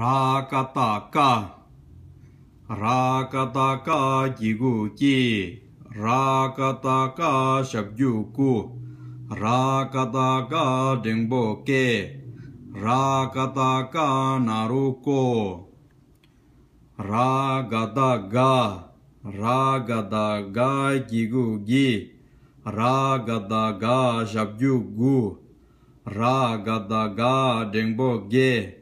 Rakataka Rakataka jiguti Rakataka shabjuku Rakataka dengboke Rakataka naruko Ragadaga Ragadaga jigugi Ragadaga shabjugu Ragadaga dengboke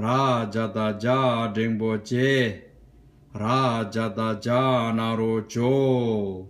Rajadaja Dingboje Rajadaja Narojo